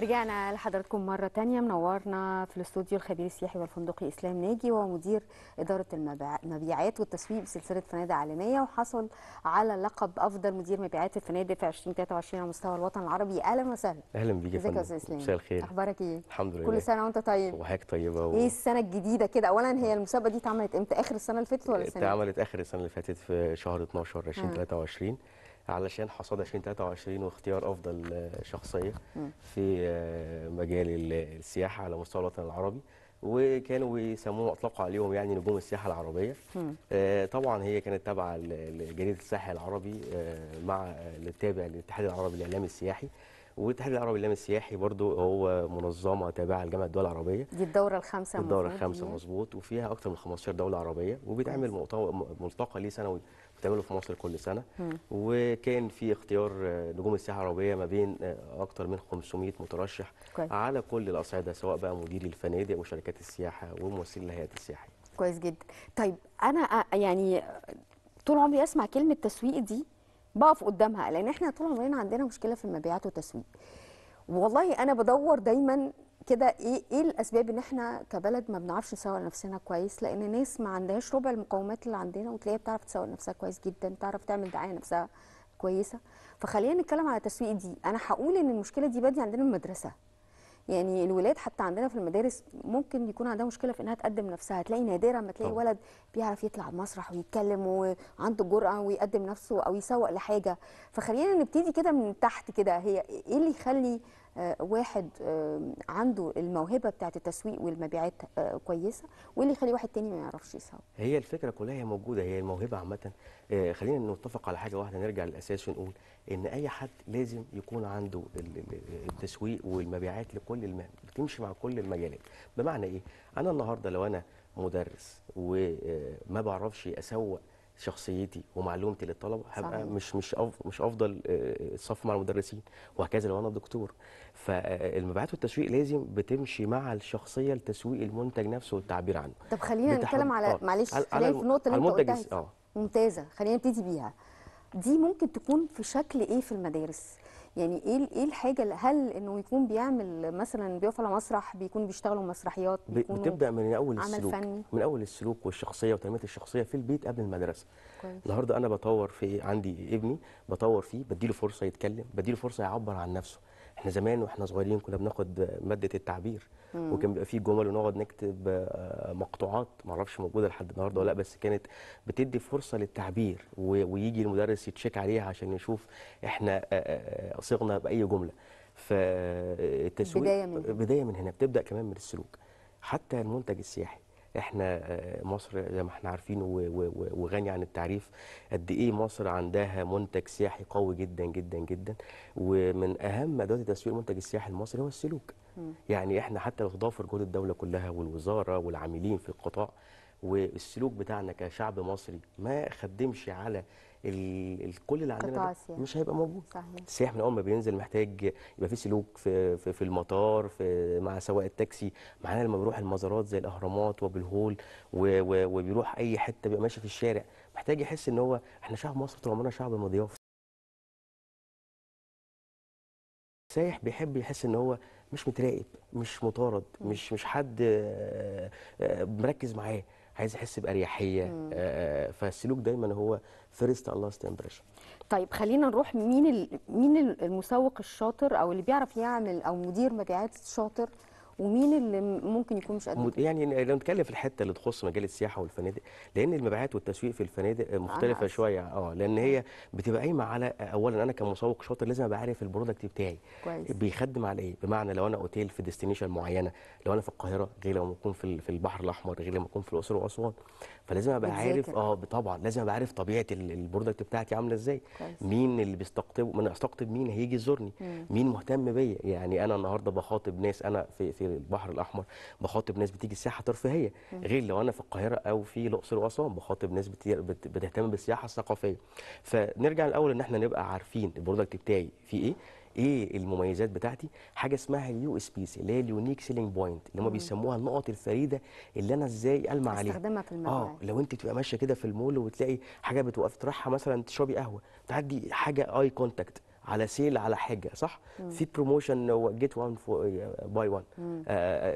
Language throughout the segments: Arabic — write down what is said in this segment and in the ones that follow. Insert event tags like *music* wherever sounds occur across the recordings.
رجعنا لحضراتكم مرة تانية منورنا في الاستوديو الخبير السياحي والفندقي إسلام ناجي وهو مدير إدارة المبيعات والتسويق بسلسلة فنادق عالمية وحصل على لقب أفضل مدير مبيعات الفنادق في 2023 على مستوى الوطن العربي أهلا وسهلا أهلا بيك يا فندم مساء الخير أخبارك إيه؟ الحمد لله كل سنة وأنت طيب وحضرتك طيبة و... إيه السنة الجديدة كده أولا هي المسابقة دي اتعملت إمتى آخر السنة اللي فاتت ولا السنة؟ اتعملت آخر السنة اللي فاتت في شهر 12 2023 علشان حصاد 2023 واختيار افضل آه، شخصيه في آه، مجال السياحه على مستوى الوطن العربي وكانوا بيسموه اطلقوا عليهم يعني نجوم السياحه العربيه آه، طبعا هي كانت تابعه لجريده الساحل العربي مع التابع للاتحاد العربي للاعلام السياحي والاتحاد العربي للاعلام السياحي برضو هو منظمه تابعه لجامعه الدول العربيه دي الدوره الخامسه الدوره الخامسه يعني. مظبوط وفيها اكثر من 15 دوله عربيه وبيتعمل ملتقى ليه سنوي بتعمله في مصر كل سنه مم. وكان في اختيار آه، نجوم السياحه العربيه ما بين آه، اكثر من 500 مترشح كويس. على كل الاصعده سواء بقى مديري الفنادق وشركات السياحه وممثلي الهيئات السياحيه كويس جدا طيب انا آه، يعني طول عمري اسمع كلمه تسويق دي بقف قدامها لان احنا طول عمرنا عندنا مشكله في المبيعات والتسويق والله انا بدور دايما كده ايه ايه الاسباب ان احنا كبلد ما بنعرفش نسوق نفسنا كويس لان الناس ما عندهاش ربع المقومات اللي عندنا وتلاقيها بتعرف تسوق نفسها كويس جدا تعرف تعمل دعايه نفسها كويسه فخلينا نتكلم على التسويق دي انا هقول ان المشكله دي باديه عندنا من المدرسه يعني الولاد حتى عندنا في المدارس ممكن يكون عندها مشكله في انها تقدم نفسها تلاقي نادرا ما تلاقي ولد بيعرف يطلع مسرح ويتكلم وعنده الجرأه ويقدم نفسه او يسوق لحاجه فخلينا نبتدي كده من تحت كده هي ايه اللي يخلي آه، واحد آه، عنده الموهبه بتاعه التسويق والمبيعات آه، كويسه واللي يخلي واحد تاني ما يعرفش يسوق هي الفكره كلها هي موجوده هي الموهبه عامه خلينا نتفق على حاجه واحده نرجع للاساس ونقول ان اي حد لازم يكون عنده التسويق والمبيعات لكل المهن بتمشي مع كل المجالات بمعنى ايه انا النهارده لو انا مدرس وما بعرفش اسوق شخصيتي ومعلومتي للطلبه هبقى صحيح. مش مش مش افضل آه، آه، صف مع المدرسين وهكذا لو انا دكتور فالمبيعات آه، والتسويق لازم بتمشي مع الشخصيه لتسويق المنتج نفسه والتعبير عنه طب خلينا نتكلم على آه. معلش على... خلينا في النقطه اللي انت قلتها اه ممتازه خلينا نبتدي بيها دي ممكن تكون في شكل ايه في المدارس يعني ايه ايه الحاجه هل انه يكون بيعمل مثلا بيقف على مسرح بيكون بيشتغلوا مسرحيات بيكونوا بتبدا من اول السلوك فني. من اول السلوك والشخصيه وتنميه الشخصيه في البيت قبل المدرسه كويس. النهارده انا بطور في عندي ابني بطور فيه بديله فرصه يتكلم بديله فرصه يعبر عن نفسه احنا زمان واحنا صغيرين كنا بناخد ماده التعبير مم. وكان بيبقى فيه جمل ونقعد نكتب آه، مقطوعات ما اعرفش موجوده لحد النهارده ولا لا بس كانت بتدي فرصه للتعبير ويجي المدرس يتشيك عليها عشان يشوف احنا آه، آه، صغنا باي جمله فالتسويق بدايه من هنا, بداية من هنا بتبدا كمان من السلوك حتى المنتج السياحي احنا آه، مصر زي ما احنا عارفين وغني عن التعريف قد ايه مصر عندها منتج سياحي قوي جدا جدا جدا ومن اهم ادوات تسويق المنتج السياحي المصري هو السلوك يعني احنا حتى لو تضافر جهود الدوله كلها والوزاره والعاملين في القطاع والسلوك بتاعنا كشعب مصري ما خدمش على الكل اللي عندنا مش هيبقى موجود صحيح. السياح من اول ما بينزل محتاج يبقى في سلوك في, في, في المطار في مع سواق التاكسي معانا لما بيروح المزارات زي الاهرامات وبالهول وبيروح اي حته بيبقى ماشي في الشارع محتاج يحس ان هو احنا شعب مصر طول عمرنا شعب مضياف السايح بيحب يحس ان هو مش متراقب مش مطارد مش مش حد آه، آه، مركز معاه عايز يحس باريحيه آه، آه، فالسلوك دايما هو فيرست لاست امبريشن طيب خلينا نروح مين مين المسوق الشاطر او اللي بيعرف يعمل او مدير مبيعات شاطر ومين اللي ممكن يكون مش قد يعني لو نتكلم في الحته اللي تخص مجال السياحه والفنادق لان المبيعات والتسويق في الفنادق مختلفه شويه اه لان هي بتبقى قايمه على اولا انا كمسوق شاطر لازم ابقى عارف البرودكت بتاعي كويس. بيخدم على ايه بمعنى لو انا اوتيل في ديستنيشن معينه لو انا في القاهره غير لما اكون في في البحر الاحمر غير لما اكون في الاقصر واسوان فلازم ابقى عارف اه طبعا لازم ابقى عارف طبيعه البرودكت بتاعتي عامله ازاي مين اللي بيستقطبه انا استقطب مين هيجي يزورني مين مهتم بيا يعني انا النهارده بخاطب ناس انا في في البحر الاحمر بخاطب ناس بتيجي السياحه ترفيهيه غير لو انا في القاهره او في الاقصر واسوان بخاطب ناس بتهتم بالسياحه الثقافيه فنرجع الاول ان احنا نبقى عارفين البرودكت بتاعي فيه ايه ايه المميزات بتاعتي حاجه اسمها اليو اس بيس اللي هي اليونيك سيلينج بوينت اللي هم بيسموها النقط الفريده اللي انا ازاي المع عليها استخدمها في المبيعات اه لو انت تبقى ماشيه كده في المول وتلاقي حاجه بتوقف تروحها مثلا تشربي قهوه تعدي حاجه اي كونتاكت على سيل على حاجه صح في بروموشن جيت وان باي وان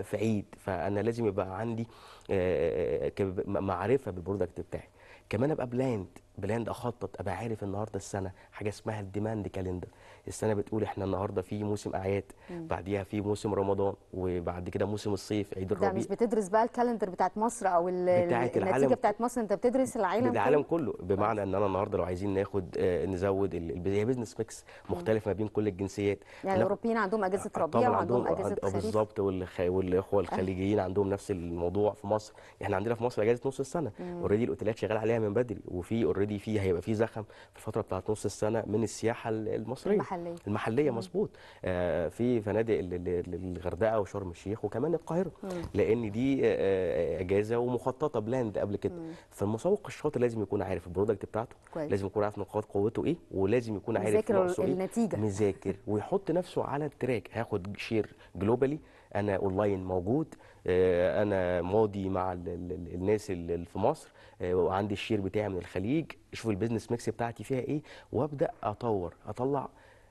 في عيد فانا لازم يبقى عندي آه، آه، آه، معرفه بالبرودكت بتاعي كمان ابقى بلاند بلاند اخطط ابقى عارف النهارده السنه حاجه اسمها الديماند كالندر السنه بتقول احنا النهارده في موسم اعياد بعديها في موسم رمضان وبعد كده موسم الصيف عيد الربيع مش بتدرس بقى الكالندر بتاعت مصر او بتاعت النتيجه بتاعت مصر انت بتدرس العالم العالم كله بمعنى طيب. ان انا النهارده لو عايزين ناخد آه، نزود هي بزنس ميكس مختلف ما بين كل الجنسيات يعني الاوروبيين عندهم اجازه آه، ربيع وعندهم اجازه آه، خريف بالظبط والاخوه أيوه. الخليجيين عندهم نفس الموضوع في مصر احنا عندنا في مصر اجازه نص السنه اوريدي الاوتيلات شغال عليها من بدري وفي اوريدي في هيبقى في زخم في الفتره بتاعت نص السنه من السياحه المصريه المحليه المحليه مظبوط آه في فنادق الغردقه وشرم الشيخ وكمان القاهره لان دي آه, آه، اجازه ومخططه بلاند قبل كده فالمسوق الشاطر لازم يكون عارف البرودكت بتاعته كويس. لازم يكون عارف نقاط قوته ايه ولازم يكون عارف مذاكر النتيجه مذاكر *laughs* ويحط نفسه على التراك هاخد شير جلوبالي انا اونلاين موجود آه، انا ماضي مع الناس اللي في مصر آه، وعندي الشير بتاعي من الخليج اشوف البيزنس ميكس بتاعتي فيها ايه وابدا اطور اطلع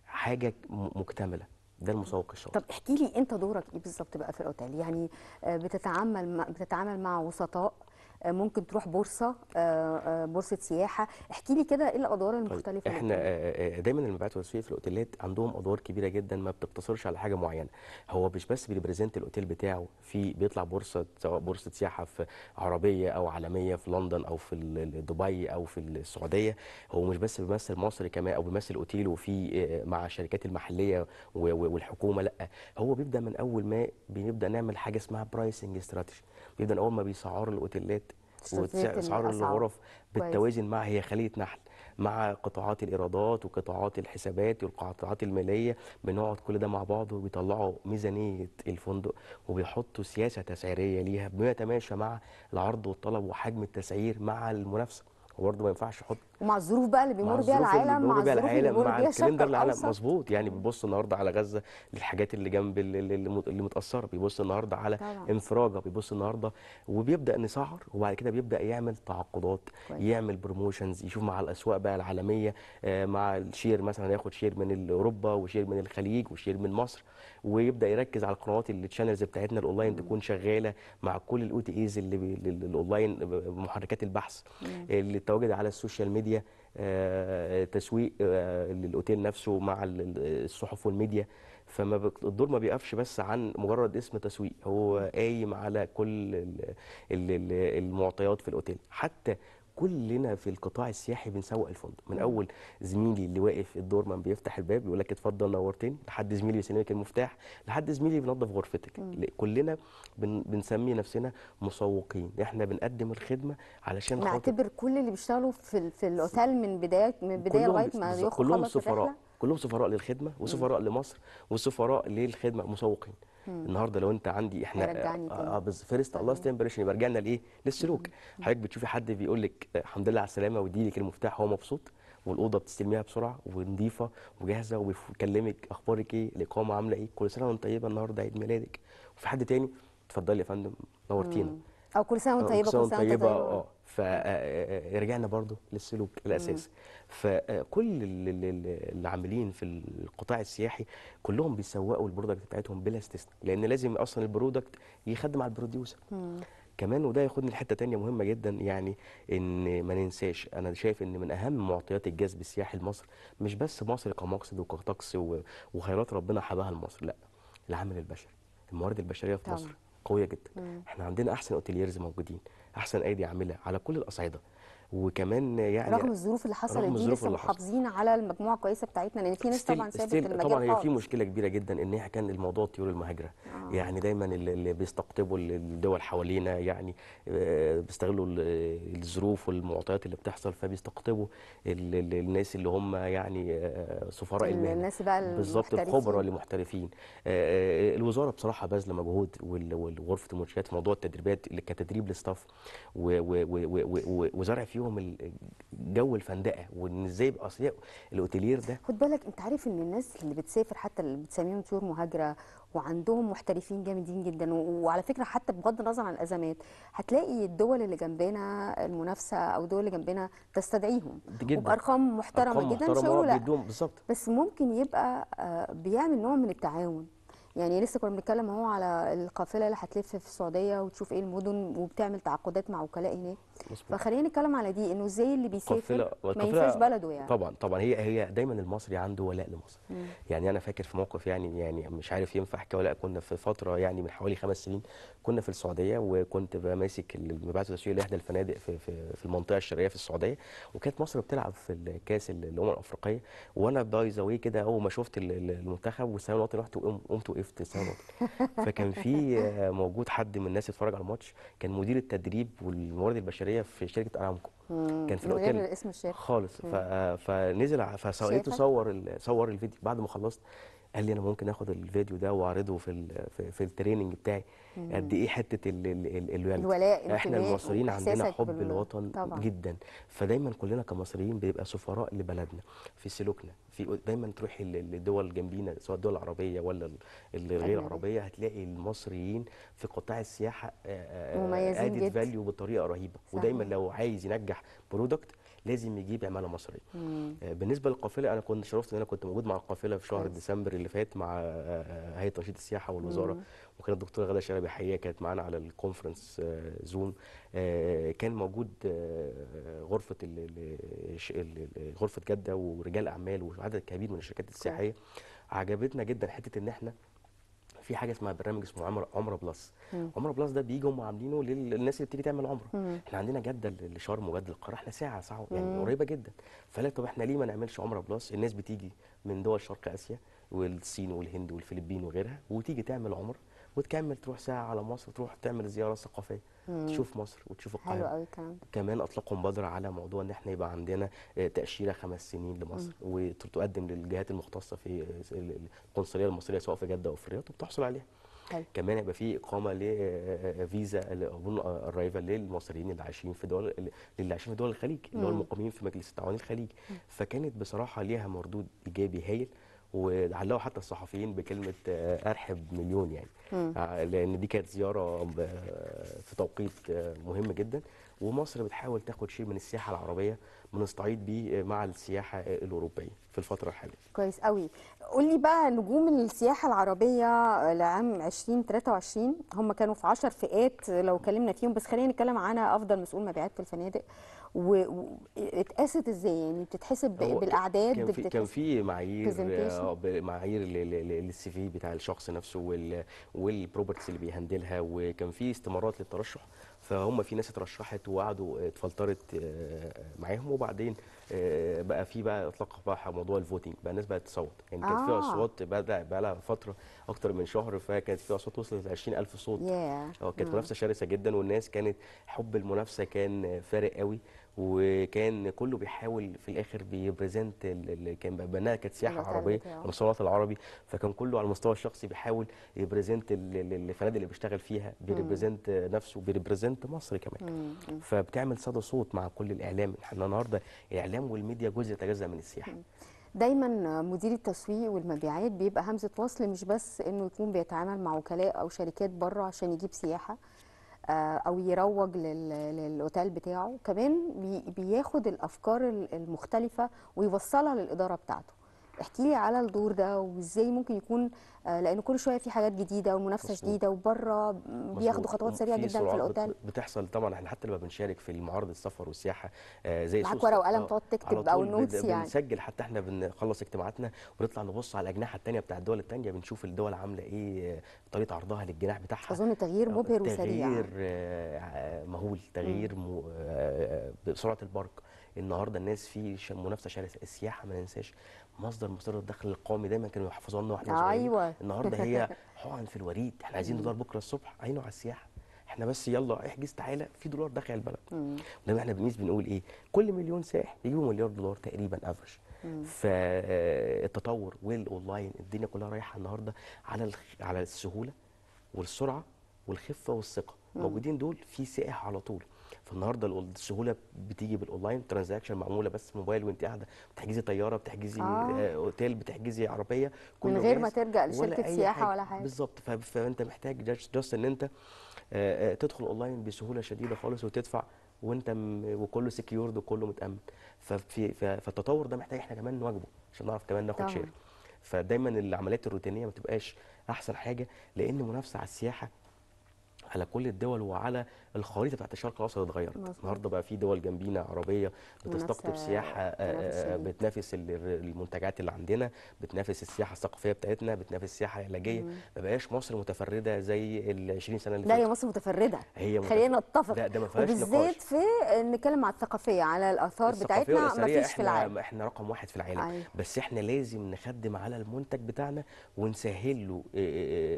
حاجه مكتمله ده المسوق الشاطر طب احكي لي انت دورك ايه بالظبط بقى في الاوتيل يعني آه، بتتعامل مع بتتعامل مع وسطاء آه، ممكن تروح بورصه آه، آه، بورصه سياحه احكي لي كده ايه الادوار طيب، المختلفه طيب احنا دايما المبيعات والتسويق في الاوتيلات عندهم ادوار كبيره جدا ما بتقتصرش على حاجه معينه هو مش بس بيبريزنت الاوتيل بتاعه في بيطلع بورصه سواء بورصه سياحه في عربيه او عالميه في لندن او في دبي او في السعوديه هو مش بس بيمثل مصر كمان او بيمثل اوتيل وفي مع الشركات المحليه والحكومه لا هو بيبدا من اول ما بنبدا نعمل حاجه اسمها برايسنج استراتيجي جدا اول ما بيسعروا الاوتيلات واسعار الغرف بالتوازن مع هي خليه نحل مع قطاعات الايرادات وقطاعات الحسابات والقطاعات الماليه بنقعد كل ده مع بعض وبيطلعوا ميزانيه الفندق وبيحطوا سياسه تسعيريه ليها بيتماشى مع العرض والطلب وحجم التسعير مع المنافسه وبرضه ما ينفعش يحط ومع الظروف بقى اللي بيمر بيها العالم مع الظروف اللي بيمر بيها الكلام ده العالم مظبوط يعني بيبص النهارده على غزه للحاجات اللي جنب اللي, اللي متاثره بيبص النهارده على طبعا. انفراجه بيبص النهارده وبيبدا نسعر وبعد كده بيبدا يعمل تعاقدات يعمل بروموشنز يشوف مع الاسواق بقى العالميه آه، مع الشير مثلا ياخد شير من اوروبا وشير من الخليج وشير من مصر ويبدا يركز على القنوات اللي بتاعتنا الاونلاين تكون شغاله مع كل الاو تي ايز اللي الاونلاين محركات البحث اللي تواجد على السوشيال ميديا الميديا آه، تسويق آه، للاوتيل نفسه مع الصحف والميديا فما الدور ما بيقفش بس عن مجرد اسم تسويق هو قايم على كل المعطيات في الاوتيل حتى كلنا في القطاع السياحي بنسوق الفندق من اول زميلي اللي واقف الدورمان بيفتح الباب بيقول لك اتفضل نورتني لحد زميلي بيسلمك المفتاح لحد زميلي بينظف غرفتك كلنا بن بنسمي نفسنا مسوقين احنا بنقدم الخدمه علشان نعتبر كل اللي بيشتغلوا في في الاوتيل من بدايه من البدايه لغايه ما يخلص كلهم سفراء كلهم سفراء للخدمه وسفراء لمصر وسفراء للخدمه مسوقين النهارده لو انت عندي احنا آه،, اه بس فيرست الله تمبريشن يبقى رجعنا لايه للسلوك حضرتك بتشوفي حد بيقول لك آه، الحمد لله على السلامه ودي لك المفتاح وهو مبسوط والاوضه بتستلميها بسرعه ونظيفه وجاهزه وبيكلمك اخبارك ايه الاقامه عامله ايه كل سنه وانت طيبه النهارده عيد ميلادك وفي حد تاني اتفضلي يا فندم نورتينا او كل سنه وانت آه، طيبه كل سنه وانت طيبه اه فرجعنا آه، آه، آه، برضو للسلوك الاساسي فكل اللي عاملين في القطاع السياحي كلهم بيسوقوا البرودكت بتاعتهم بلا استثناء لان لازم اصلا البرودكت يخدم على البروديوسر كمان وده ياخدني لحته تانية مهمه جدا يعني ان ما ننساش انا شايف ان من اهم معطيات الجذب السياحي لمصر مش بس مصر كمقصد وكطقس وخيرات ربنا حباها لمصر لا العامل البشري الموارد البشريه في مصر قويه جدا مم. احنا عندنا احسن اوتيليرز موجودين احسن ايدي عاملها على كل الاصعده وكمان يعني رغم الظروف اللي حصلت دي لسه محافظين على المجموعه الكويسه بتاعتنا لان في ناس طبعا سابت المجال طبعا هي في مشكله كبيره جدا ان هي كان الموضوع طيور المهاجره آه. يعني دايما اللي بيستقطبوا الدول حوالينا يعني آه، بيستغلوا الظروف والمعطيات اللي بتحصل فبيستقطبوا الناس اللي هم يعني آه، سفراء المهنه الناس بقى بالظبط الخبراء المحترفين آه، الوزاره بصراحه باذله مجهود وغرفه المنشات في موضوع التدريبات كتدريب للستاف وزرع فيه فيهم جو الفندقه وان ازاي يبقى اصل الاوتيلير ده خد بالك انت عارف ان الناس اللي بتسافر حتى اللي بتسميهم طيور مهاجره وعندهم محترفين جامدين جدا وعلى فكره حتى بغض النظر عن الازمات هتلاقي الدول اللي جنبنا المنافسه او الدول اللي جنبنا تستدعيهم جدا وبارقام محترمه جدا محترمة لا بالظبط بس ممكن يبقى آه، بيعمل نوع من التعاون يعني لسه كنا بنتكلم اهو على القافله اللي هتلف في السعوديه وتشوف ايه المدن وبتعمل تعاقدات مع وكلاء هناك فخلينا نتكلم على دي انه ازاي اللي بيسافر ما ينساش بلده يعني طبعا طبعا هي هي دايما المصري عنده ولاء لمصر مم. يعني انا فاكر في موقف يعني يعني مش عارف ينفع احكي ولا كنا في فتره يعني من حوالي خمس سنين كنا في السعوديه وكنت ماسك المبيعات والتسويق لاحدى الفنادق في, في في المنطقه الشرقيه في السعوديه وكانت مصر بتلعب في الكاس الامم الافريقيه وانا باي ذا كده اول ما شفت المنتخب والثاني الوطني رحت قمت وقفت الثاني فكان في موجود حد من الناس اتفرج على الماتش كان مدير التدريب والموارد البشريه الاداريه في شركه ارامكو كان في الاوتيل غير اسم الشركه خالص فنزل فسوقيته صور صور الفيديو بعد ما خلصت قال لي انا ممكن اخد الفيديو ده واعرضه في في, التريننج بتاعي قد ايه حته ال الولاء احنا المصريين عندنا حب بال... الوطن طبعا. جدا فدايما كلنا كمصريين بنبقى سفراء لبلدنا في سلوكنا في دايما تروحي للدول جنبينا سواء الدول العربيه ولا الغير أيوة. العربيه هتلاقي المصريين في قطاع السياحه مميزين جدا فاليو بطريقه رهيبه صحيح. ودايما لو عايز ينجح برودكت لازم يجيب عماله مصريه آه، بالنسبه للقافله انا كنت شرفت ان انا كنت موجود مع القافله في شهر ديسمبر اللي فات مع آه، آه، هيئه تنشيط السياحه والوزاره وكان وكانت الدكتوره غاده شلبي حقيقه كانت معانا على الكونفرنس زوم كان موجود غرفه غرفه جده ورجال اعمال وعدد كبير من الشركات السياحيه عجبتنا جدا حته ان احنا في حاجه اسمها برنامج اسمه عمره عمره بلس عمره بلس ده بيجي هم عاملينه للناس اللي بتيجي تعمل عمره احنا عندنا جده لشرم وجده القاهره احنا ساعه ساعه يعني قريبه جدا فلا طب احنا ليه ما نعملش عمره بلس الناس بتيجي من دول شرق اسيا والصين والهند والفلبين وغيرها وتيجي تعمل عمره وتكمل تروح ساعه على مصر تروح تعمل زياره ثقافيه مم. تشوف مصر وتشوف القاهره حلو قوي كمان اطلقوا مبادره على موضوع ان احنا يبقى عندنا آه، تاشيره خمس سنين لمصر مم. وتقدم للجهات المختصه في القنصليه المصريه سواء في جده او في الرياض وبتحصل عليها حلو. كمان هيبقى في اقامه لفيزا آه، آه، الرايفل للمصريين اللي عايشين في دول اللي عايشين في دول الخليج اللي هو المقيمين في مجلس التعاون الخليجي فكانت بصراحه ليها مردود ايجابي هايل وعلقوا حتى الصحفيين بكلمه آه، ارحب مليون يعني آه، لان دي كانت زياره آه، في توقيت مهم جدا ومصر بتحاول تاخد شيء من السياحه العربيه بنستعيد بيه مع السياحه الاوروبيه في الفتره الحاليه. كويس قوي. قول لي بقى نجوم السياحه العربيه لعام 2023 هم كانوا في 10 فئات لو اتكلمنا فيهم بس خلينا نتكلم عن افضل مسؤول مبيعات في الفنادق واتقاست ازاي يعني بتتحسب بالاعداد كان في كان في معايير آه، معايير للسي في بتاع الشخص نفسه وال والبروبرتيز اللي بيهندلها وكان في استمارات للترشح فهم في ناس اترشحت وقعدوا اتفلترت آه، معاهم وبعدين آه، بقى في بقى اطلاق بقى موضوع الفوتنج بقى الناس بقت تصوت يعني كانت آه. في اصوات بدا بقى لها فتره اكتر من شهر فكانت في اصوات وصلت ل 20000 صوت yeah. كانت منافسه شرسه جدا والناس كانت حب المنافسه كان فارق قوي وكان كله بيحاول في الاخر بيبريزنت اللي كان بناها كانت سياحه عربيه المستوطنات العربي فكان كله على المستوى الشخصي بيحاول يبريزنت الفنادق اللي بيشتغل فيها بيريبريزنت نفسه بيريبريزنت مصر كمان مم. فبتعمل صدى صوت مع كل الاعلام احنا النهارده الاعلام والميديا جزء يتجزا من السياحه مم. دايما مدير التسويق والمبيعات بيبقى همزه وصل مش بس انه يكون بيتعامل مع وكلاء او شركات بره عشان يجيب سياحه آه، او يروج للاوتيل بتاعه كمان بياخد الافكار المختلفه ويوصلها للاداره بتاعته احكي لي على الدور ده وازاي ممكن يكون آه، لان كل شويه في حاجات جديده ومنافسه شديده وبره بياخدوا خطوات سريعه جدا في الاوتيل بتحصل طبعا احنا حتى لما بنشارك في المعارض السفر والسياحه آه، زي معاك ورقه آه، وقلم تقعد تكتب او نوتس يعني بنسجل حتى احنا بنخلص اجتماعاتنا ونطلع نبص على الاجنحه الثانيه بتاع الدول الثانيه بنشوف الدول عامله ايه طريقه عرضها للجناح بتاعها اظن تغيير مبهر وسريع تغيير مهول تغيير م... بسرعه البرق النهارده الناس في منافسه شرسه السياحه ما ننساش مصدر مصدر الدخل القومي دايما كانوا يحفظوا لنا واحنا أيوة. النهارده هي *laughs* حقن في الوريد احنا عايزين دولار بكره الصبح عينه على السياحه احنا بس يلا احجز تعالى في دولار داخل البلد انما احنا بنقيس بنقول ايه كل مليون سائح يجيبوا مليار دولار تقريبا افرج فالتطور والاونلاين الدنيا كلها رايحه النهارده على على السهوله والسرعه والخفه والثقه موجودين دول في سائح على طول فالنهارده السهوله بتيجي بالاونلاين ترانزاكشن معموله بس موبايل وانت قاعده بتحجزي طياره بتحجزي آه. آه، اوتيل بتحجزي عربيه كل من غير ما ترجع لشركه ولا سياحه حاجة. ولا حاجه بالظبط فانت محتاج جاست ان انت آه، آه، تدخل اونلاين بسهوله شديده خالص وتدفع وانت وكله سكيورد وكله متامن ففي فالتطور ده محتاج احنا كمان نواجهه عشان نعرف كمان ناخد طبعا. شير فدايما العمليات الروتينيه ما تبقاش احسن حاجه لان منافسه على السياحه على كل الدول وعلى الخريطه بتاعت الشرق الاوسط اتغيرت النهارده بقى في دول جنبينا عربيه بتستقطب سياحه آه، آه، آه، بتنافس المنتجات اللي عندنا بتنافس السياحه الثقافيه بتاعتنا بتنافس السياحه العلاجيه ما بقاش مصر متفرده زي ال 20 سنه اللي فاتت لا هي مصر متفرده هي متفرد. خلينا نتفق ده, ده ما فيهاش بالذات في نتكلم على الثقافيه على الاثار بتاعتنا ما فيش في العالم احنا رقم واحد في العالم أي. أيوة. بس احنا لازم نخدم على المنتج بتاعنا ونسهل له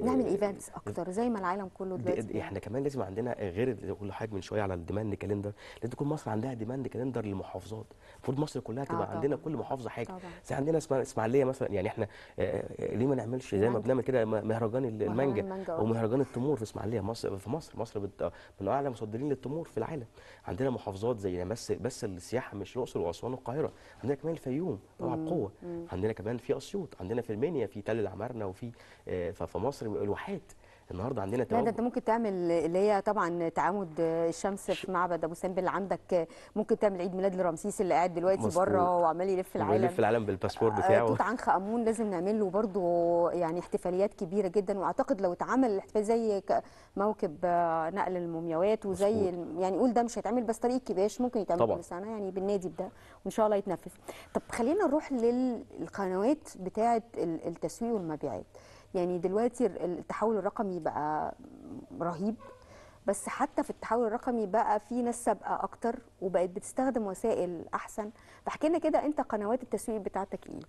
نعمل ايفنتس اكتر زي ما العالم كله دلوقتي احنا كمان لازم عندنا غير اللي حاجه من شويه على الديماند كالندر لازم تكون مصر عندها ديماند كالندر للمحافظات المفروض مصر كلها تبقى آه عندنا كل محافظه حاجه زي عندنا اسماعيليه مثلا يعني احنا آه، آه، ليه ما نعملش زي ما بنعمل كده مهرجان المانجا آه. ومهرجان التمور في اسماعيليه مصر في مصر مصر من اعلى مصدرين للتمور في العالم عندنا محافظات زي يعني بس بس السياحه مش الاقصر واسوان والقاهره عندنا كمان الفيوم طبعا بقوه عندنا كمان في اسيوط عندنا في المنيا في تل العمارنه وفي فمصر الواحات النهارده عندنا تعامل انت ممكن تعمل اللي هي طبعا تعامد آه، الشمس في معبد ابو سمبل عندك آه، ممكن تعمل عيد ميلاد لرمسيس اللي قاعد دلوقتي بره وعمال يلف العالم يلف العالم بالباسبور آه، بتاعه توت عنخ امون لازم نعمل له برضه يعني احتفاليات كبيره جدا واعتقد لو اتعمل الاحتفال زي موكب نقل المومياوات وزي مصبور. يعني قول ده مش هيتعمل بس طريق الكباش ممكن يتعمل طبعا. كل سنه يعني بالنادي ده وان شاء الله يتنفذ طب خلينا نروح للقنوات بتاعه التسويق والمبيعات يعني دلوقتي التحول الرقمي بقى رهيب بس حتى في التحول الرقمي بقى في ناس سابقه اكتر وبقت بتستخدم وسائل احسن فاحكي لنا كده انت قنوات التسويق بتاعتك ايه؟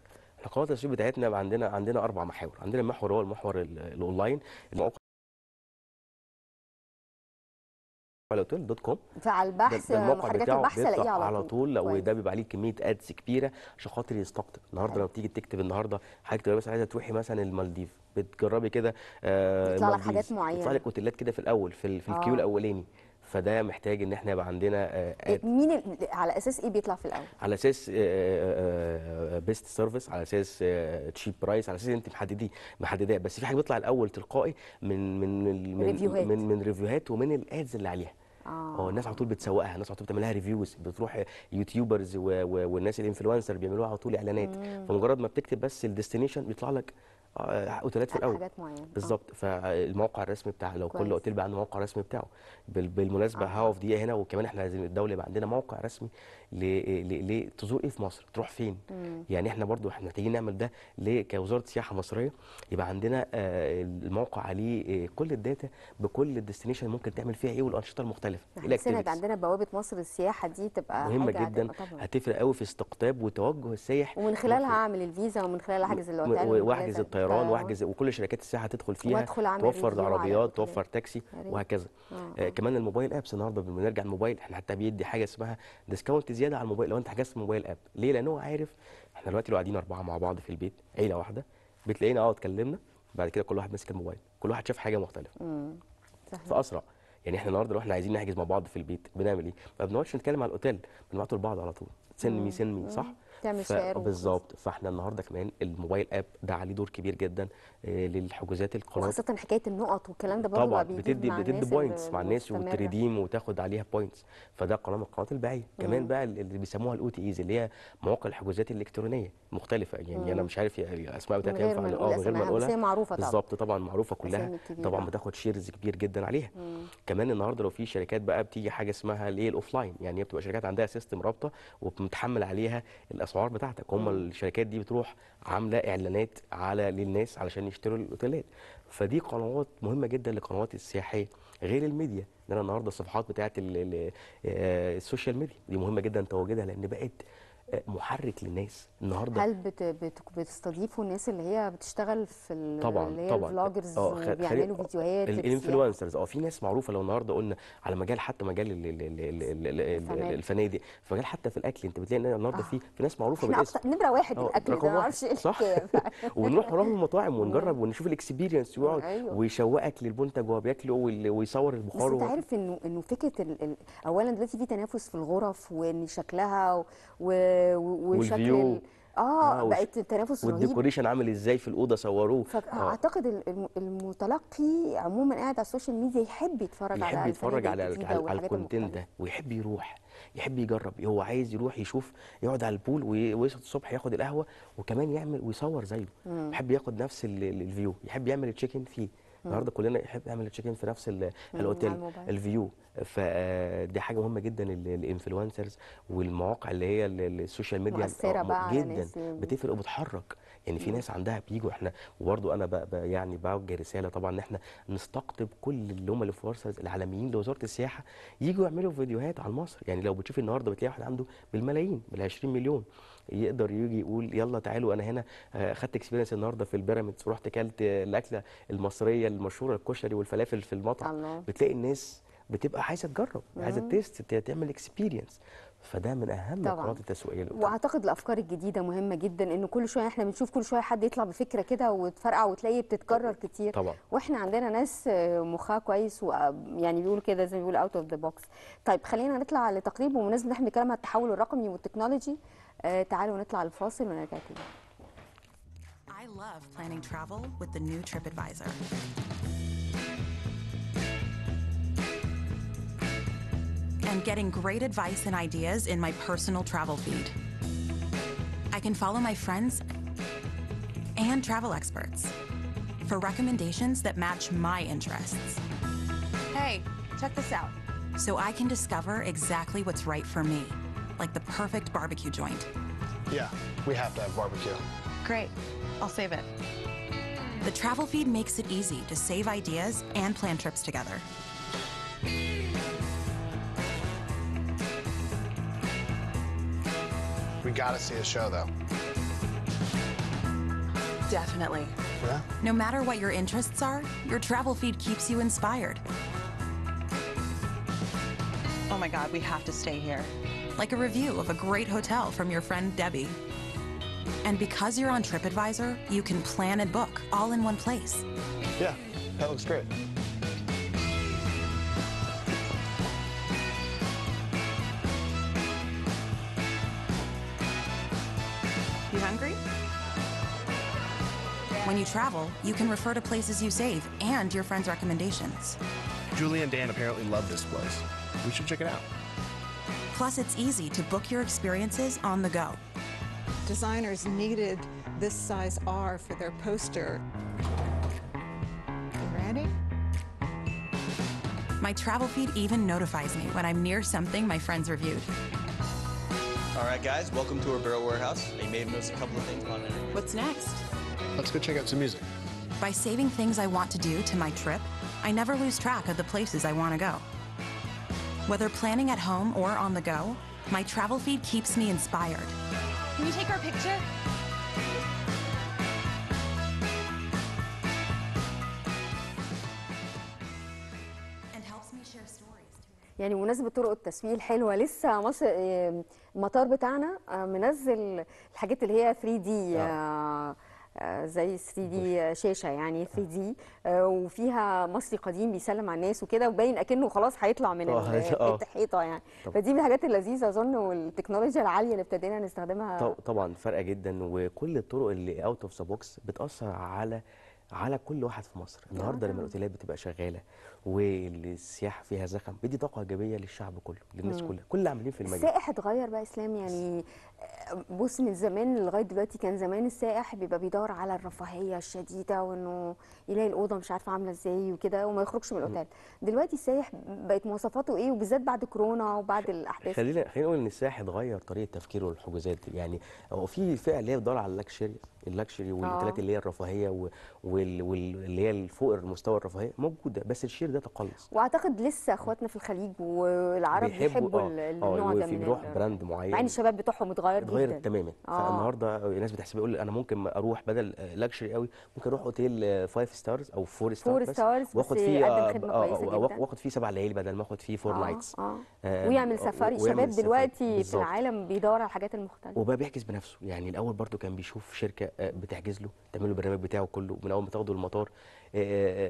قنوات التسويق بتاعتنا عندنا عندنا اربع محاور عندنا محور هو المحور الاونلاين بالاوتيل دوت كوم فعلى البحث محركات البحث الاقيه على, على طول وده بيبقى عليه كميه ادز كبيره عشان خاطر يستقطب النهارده أيوة. لو تيجي تكتب النهارده حاجه بس مثلا عايزه تروحي مثلا المالديف بتجربي كده آه يطلع لك حاجات معينه يطلع لك اوتيلات كده في الاول في, في الكيو آه. الاولاني فده محتاج ان احنا يبقى عندنا آه مين على اساس ايه بيطلع في الاول على اساس آه آه بيست آه، سيرفيس آه، على اساس تشيب برايس على اساس انت محدديه محدداه بس في حاجه بيطلع الاول تلقائي من من من ريفيوهات. من, من ريفيوهات ومن الادز اللي عليها آه. اه الناس على طول بتسوقها الناس على طول بتعملها ريفيوز بتروح يوتيوبرز و... و... والناس الانفلونسر بيعملوها على طول اعلانات فمجرد ما بتكتب بس الديستنيشن بيطلع لك اوتيلات آه، في الاول حاجات معينه آه. بالظبط فالموقع الرسمي بتاع لو كل اوتيل بقى عنده موقع رسمي بتاعه بالمناسبه آه. هاو في دقيقه هنا وكمان احنا عايزين الدوله يبقى عندنا موقع رسمي لتزور ايه في مصر تروح فين مم. يعني احنا برضو احنا محتاجين نعمل ده ليه كوزاره سياحه مصريه يبقى عندنا آه، الموقع عليه كل الداتا بكل الديستنيشن ممكن تعمل فيها ايه والانشطه المختلفه الاكتيفيتيز عندنا بوابه مصر السياحه دي تبقى مهمه حاجة جدا هتفرق قوي في استقطاب وتوجه السايح ومن خلالها اعمل الفيزا ومن خلالها حجز الاوتيل الطيران واحجز وكل شركات السياحه تدخل فيها توفر العربيات توفر تاكسي وهكذا آه،, آه،, آه. كمان الموبايل ابس النهارده بنرجع الموبايل احنا حتى بيدي حاجه اسمها ديسكاونت زياده على الموبايل لو انت حجزت موبايل اب ليه لان هو عارف احنا دلوقتي لو قاعدين اربعه مع بعض في البيت عيله واحده بتلاقينا اه اتكلمنا بعد كده كل واحد ماسك الموبايل كل واحد شاف حاجه مختلفه صحيح. فاسرع يعني احنا النهارده لو احنا عايزين نحجز مع بعض في البيت بنعمل ايه؟ ما بنقعدش نتكلم على الاوتيل بنبعته لبعض على طول سن مي سن مي صح؟ تعمل شير بالظبط فاحنا النهارده كمان الموبايل اب ده عليه دور كبير جدا آه، للحجوزات القناه وخاصه حكايه النقط والكلام ده برضه طبعا بتدي بتدي بوينتس مع الناس وتريديم وتاخد عليها بوينتس فده قناه من القنوات البيعيه كمان بقى اللي بيسموها الاو تي ايز اللي هي مواقع الحجوزات الالكترونيه مختلفه يعني مم. انا مش عارف الاسماء بتاعتها ينفع اه من غير ما اقولها معروفه طبعا بالظبط طبعا معروفه كلها طبعا بتاخد شيرز كبير جدا عليها مم. كمان النهارده لو في شركات بقى بتيجي حاجه اسمها الايه الاوف لاين يعني هي بتبقى شركات عندها سيستم رابطه وبتحمل عليها الاسواق الاسعار بتاعتك هم آه. الشركات دي بتروح عامله اعلانات على للناس علشان يشتروا الاوتيلات فدي قنوات مهمه جدا للقنوات السياحيه غير الميديا ان انا النهارده الصفحات بتاعت آه، السوشيال ميديا دي مهمه جدا تواجدها لان بقت محرك للناس النهارده هل بت بت بتستضيفوا الناس اللي هي بتشتغل في طبعا اللي هي طبعا الفلوجرز آه، بيعملوا فيديوهات الانفلونسرز اه في ناس معروفه لو النهارده قلنا على مجال حتى مجال ال ال ال ال الفنادق في مجال حتى في الاكل انت بتلاقي النهارده آه. في في ناس معروفه بالاسم احنا نمره واحد آه، الاكل ما اعرفش ايه صح *laughs* ونروح وراهم المطاعم ونجرب ونشوف الاكسبيرينس ويقعد أيوه. ويشوقك للمنتج وهو بياكله ويصور البخار بس انت عارف انه انه فكره اولا دلوقتي في تنافس في الغرف وان شكلها و وشكل اه, آه بقت التنافس رهيب والديكوريشن عامل ازاي في الاوضه صوروه فاعتقد آه. المتلقي عموما قاعد على السوشيال ميديا يحب يتفرج على يحب يتفرج على, على الكونتنت ده ويحب يروح يحب يجرب هو عايز يروح يشوف يقعد على البول ويصحى الصبح ياخد القهوه وكمان يعمل ويصور زيه يحب ياخد نفس الفيو يحب يعمل تشيك فيه النهارده كلنا يحب يعمل تشيكين في نفس الاوتيل الفيو فدي آه، حاجه مهمه جدا الانفلونسرز والمواقع اللي هي السوشيال ميديا مؤثرة بقى جدا بتفرق وبتحرك يعني في ناس عندها بيجوا احنا وبرضه انا بقى بقى يعني بوجه رساله طبعا ان احنا نستقطب كل اللي هم الانفلونسرز العالميين لوزاره السياحه يجوا يعملوا فيديوهات عن مصر يعني لو بتشوف النهارده بتلاقي واحد عنده بالملايين بال 20 مليون يقدر يجي يقول يلا تعالوا انا هنا آه، خدت اكسبيرينس النهارده في البيراميدز ورحت كلت الاكله المصريه المشهوره الكشري والفلافل في المطعم الله. بتلاقي الناس بتبقى عايزه تجرب عايزه تيست تعمل اكسبيرينس فده من اهم القنوات التسويقيه اللي واعتقد الافكار الجديده مهمه جدا ان كل شويه احنا بنشوف كل شويه حد يطلع بفكره كده وتفرقع وتلاقي بتتكرر كتير طبعا واحنا عندنا ناس آه، مخها كويس ويعني بيقول كده زي ما بيقول اوت اوف ذا بوكس طيب خلينا نطلع لتقريب بمناسبه احنا بنتكلم على التحول الرقمي والتكنولوجي تعالوا نطلع الفاصل ونرجع تاني I love planning travel with the new TripAdvisor. And getting great advice and ideas in my personal travel feed. I can follow my friends and travel experts for recommendations that match my interests. Hey, check this out. So I can discover exactly what's right for me like the perfect barbecue joint. Yeah, we have to have barbecue. Great. I'll save it. The travel feed makes it easy to save ideas and plan trips together. We gotta see a show, though. Definitely. Yeah? No matter what your interests are, your travel feed keeps you inspired. Oh my God, we have to stay here like a review of a great hotel from your friend Debbie. And because you're on TripAdvisor, you can plan and book all in one place. Yeah, that looks great. You hungry? When you travel, you can refer to places you save and your friends' recommendations. Julie and Dan apparently love this place. We should check it out. Plus, it's easy to book your experiences on the go. Designers needed this size R for their poster. ready? My travel feed even notifies me when I'm near something my friends reviewed. All right, guys, welcome to our Barrel Warehouse. You may have noticed a couple of things on it. What's next? Let's go check out some music. By saving things I want to do to my trip, I never lose track of the places I want to go. Whether planning at home or on the go, my travel feed keeps me inspired. Can you take our picture? يعني بمناسبه طرق التسويق الحلوه لسه مصر المطار بتاعنا منزل الحاجات اللي هي 3 d زي 3 دي شاشه يعني 3 دي آه، وفيها مصري قديم بيسلم على الناس وكده وباين اكنه خلاص هيطلع من اه، الحيطه اه. يعني طبعا. فدي من الحاجات اللذيذه اظن والتكنولوجيا العاليه اللي ابتدينا نستخدمها طبعا فارقه جدا وكل الطرق اللي اوت اوف ذا بوكس بتاثر على على كل واحد في مصر النهارده لما الاوتيلات بتبقى شغاله والسياحه فيها زخم بدي طاقه ايجابيه للشعب كله للناس كلها كل اللي عاملين في المجال السائح اتغير بقى اسلام يعني بص من زمان لغايه دلوقتي كان زمان السائح بيبقى بيدور على الرفاهيه الشديده وانه يلاقي الاوضه مش عارفه عامله ازاي وكده وما يخرجش من الاوتيل دلوقتي السائح بقت مواصفاته ايه وبالذات بعد كورونا وبعد الاحداث خلينا خلينا نقول ان السائح اتغير طريقه تفكيره للحجوزات يعني هو في فئه اللي هي بتدور على اللكشري اللكشري آه. والاوتيلات اللي هي الرفاهيه واللي هي فوق المستوى الرفاهيه موجوده بس الشير ده تقلص واعتقد لسه اخواتنا في الخليج والعرب بيحبوا, بيحبوا آه، آه، النوع ده من بيروح براند معين الشباب بتوعهم اتغير اتغير جدا اتغيرت تماما آه. فالنهارده الناس بتحسب يقول انا ممكن اروح بدل لاكشري قوي ممكن اروح اوتيل 5 ستارز او 4 ستارز فور ستارز واخد فيه آه، آه، آه، واخد فيه سبع ليالي بدل ما اخد فيه 4 نايتس آه. آه. ويعمل سفاري شباب دلوقتي بالزبط. في العالم بيدور على الحاجات المختلفه وبقى بيحجز بنفسه يعني الاول برده كان بيشوف شركه بتحجز له تعمل له البرنامج بتاعه كله من اول ما تاخده المطار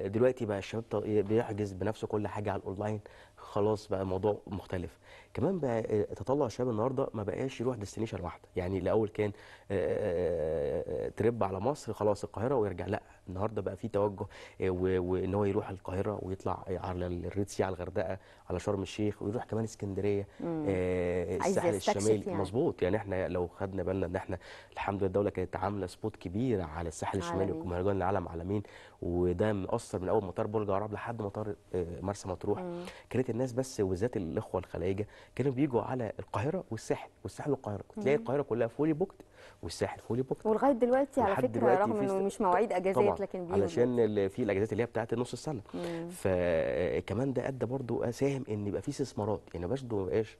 دلوقتي بقى الشباب بيحجز بنفسه كل حاجه على الاونلاين خلاص بقى الموضوع مختلف كمان بقى آه، تطلع الشباب النهارده ما بقاش يروح ديستنيشن واحده يعني الاول كان آه، آه، آه، ترب على مصر خلاص القاهره ويرجع لا النهارده بقى في توجه وان هو يروح القاهره ويطلع على الريد سي على الغردقه على شرم الشيخ ويروح كمان اسكندريه الساحل الشمالي يعني. مظبوط يعني احنا لو خدنا بالنا ان احنا الحمد لله الدوله كانت عامله سبوت كبير على الساحل الشمالي ومهرجان العالم عالمين وده مأثر من اول مطار برج العرب لحد مطار مرسى مطروح كانت الناس بس وبالذات الاخوه الخلايجه كانوا بيجوا على القاهره والساحل والساحل والقاهره تلاقي القاهره كلها فولي بوكت والساحل فولي بكره ولغايه دلوقتي على فكره رغم انه مش مواعيد اجازات لكن بيهم علشان في الاجازات اللي هي بتاعت نص السنه فكمان ده ادى برضو ساهم ان يبقى في استثمارات يعني برضو ما بقاش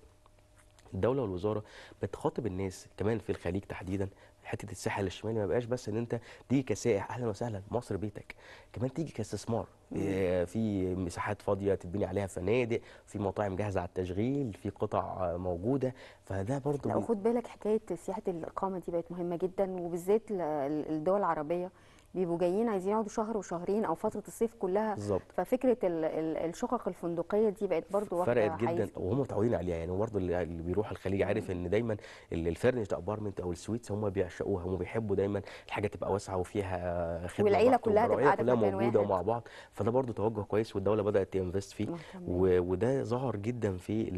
الدوله والوزاره بتخاطب الناس كمان في الخليج تحديدا حته الساحل الشمالي ما بقاش بس ان انت تيجي كسائح اهلا وسهلا مصر بيتك كمان تيجي كاستثمار آه، في مساحات فاضيه تتبني عليها فنادق في مطاعم جاهزه على التشغيل في قطع آه، موجوده فده برضه لا وخد بالك حكايه سياحه الاقامه دي بقت مهمه جدا وبالذات الدول العربيه بيبقوا جايين عايزين يقعدوا شهر وشهرين او فتره الصيف كلها بالظبط ففكره الـ الـ الشقق الفندقيه دي بقت برضو فرقت جدا وهم متعودين عليها يعني برضو اللي بيروح الخليج عارف ان دايما الفرنش ابارمنت او السويتس هم بيعشقوها هم بيحبوا دايما الحاجه تبقى واسعه وفيها خدمه والعيله كلها تبقى قاعده كلها موجوده ومع بعض فده برضو توجه كويس والدوله بدات تنفست فيه وده ظهر جدا في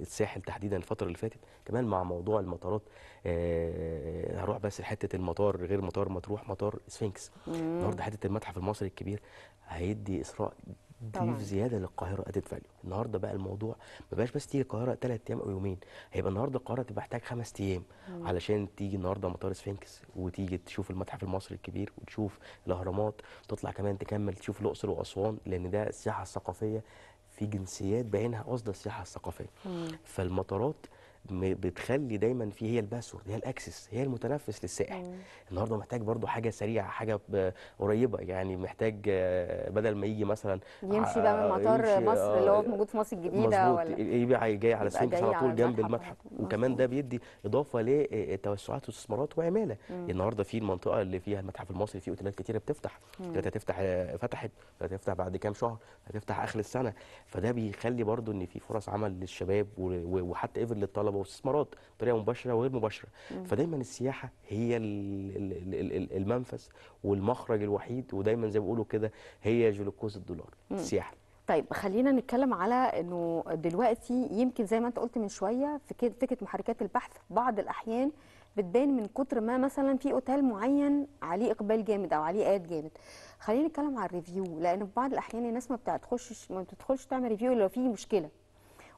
الساحل تحديدا الفتره اللي فاتت كمان مع موضوع المطارات آه هروح بس لحته المطار غير مطار مطروح مطار سفنكس النهارده حته المتحف المصري الكبير هيدي اثراء ضيف زياده للقاهره ادت فاليو النهارده بقى الموضوع ما بقاش بس تيجي القاهره ثلاث ايام او يومين هيبقى النهارده القاهره تبقى محتاج خمس ايام علشان تيجي النهارده مطار سفنكس وتيجي تشوف المتحف المصري الكبير وتشوف الاهرامات تطلع كمان تكمل تشوف الاقصر واسوان لان ده السياحه الثقافيه في جنسيات بعينها قصد السياحه الثقافيه مم. فالمطارات بتخلي دايما في هي الباسورد هي الاكسس هي المتنفس للسائح النهارده محتاج برضو حاجه سريعه حاجه قريبه يعني محتاج آه، بدل ما يجي مثلا يمشي بقى من آه، مطار مصر آه، اللي هو موجود في مصر الجديده ولا يبقى جاي على سويس على طول جنب المتحف وكمان ده بيدي اضافه للتوسعات واستثمارات وعماله النهارده في المنطقه اللي فيها المتحف المصري في اوتيلات كتيره بتفتح دلوقتي هتفتح فتحت هتفتح بعد كام شهر هتفتح اخر السنه فده بيخلي برضو ان في فرص عمل للشباب وحتى ايفل للطلبه طلب واستثمارات بطريقه مباشره وغير مباشره مم. فدايما السياحه هي المنفذ والمخرج الوحيد ودايما زي ما بيقولوا كده هي جلوكوز الدولار مم. السياحه طيب خلينا نتكلم على انه دلوقتي يمكن زي ما انت قلت من شويه في فكره محركات البحث بعض الاحيان بتبان من كتر ما مثلا في اوتيل معين عليه اقبال جامد او عليه اياد جامد خلينا نتكلم على الريفيو لان في بعض الاحيان الناس ما بتدخلش ما بتدخلش تعمل ريفيو لو في مشكله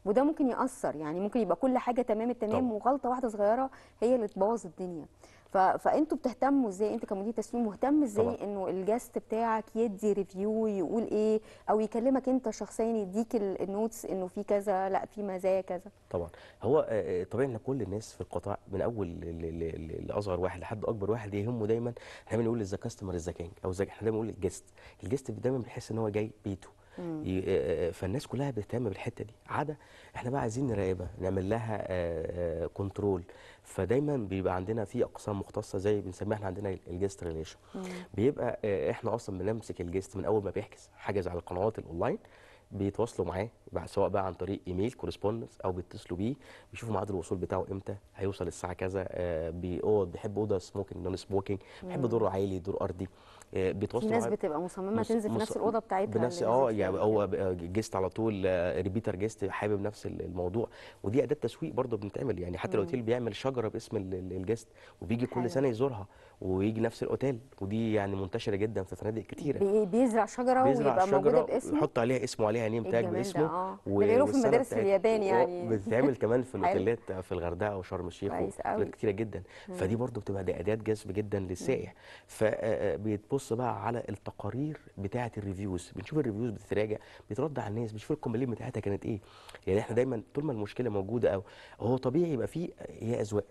وده ممكن ياثر يعني ممكن يبقى كل حاجه تمام التمام طبعا. وغلطه واحده صغيره هي اللي تبوظ الدنيا ف... فانتوا بتهتموا ازاي انت كمدير تسويق مهتم ازاي انه الجاست بتاعك يدي ريفيو يقول ايه او يكلمك انت شخصيا يديك النوتس انه في كذا لا في مزايا كذا طبعا هو آه، آه، طبيعي ان كل الناس في القطاع من اول لاصغر واحد لحد اكبر واحد يهمه دايما احنا بنقول ذا كاستمر ذا كينج او احنا دايما بنقول الجست الجست دايما بيحس ان هو جاي بيته آه، آه، آه، فالناس كلها بتهتم بالحته دي عدا احنا بقى عايزين نراقبها نعمل لها كنترول فدايما بيبقى عندنا في اقسام مختصه زي بنسميها احنا عندنا الجست ريليشن بيبقى احنا اصلا بنمسك الجست من اول ما بيحجز حجز على القنوات الاونلاين بيتواصلوا معاه سواء بقى عن طريق ايميل كورسبوندنس او بيتصلوا بيه بيشوفوا ميعاد الوصول بتاعه امتى هيوصل الساعه كذا بيقعد بيحب اوضه سموكينج نون سموكينج بيحب دور عالي دور ارضي آه، بتوصل في ناس بتبقى مصممه تنزل في نفس الاوضه بتاعتها بنفس اه يعني هو آه، جيست على طول ريبيتر آه، جيست حابب نفس الموضوع ودي اداه تسويق برضه بنتعمل يعني حتى لو بيعمل شجره باسم الجيست وبيجي كل سنه يزورها ويجي نفس الاوتيل ودي يعني منتشره جدا في فنادق كتيره بيزرع شجره بيزرع ويبقى شجرة موجوده باسمه يحط عليها اسمه عليها نيم تاج باسمه آه. في المدارس في اليابان يعني أه، بتتعمل كمان في *laughs* الاوتيلات في الغردقه وشرم الشيخ كتيره جدا فدي برضو بتبقى اداه جذب جدا للسائح فبتبص آه، آه، بقى على التقارير بتاعه الريفيوز بنشوف الريفيوز بتتراجع بترد على الناس بنشوف الكومبلين بتاعتها كانت ايه يعني احنا دايما طول ما المشكله موجوده او هو طبيعي يبقى في هي اذواق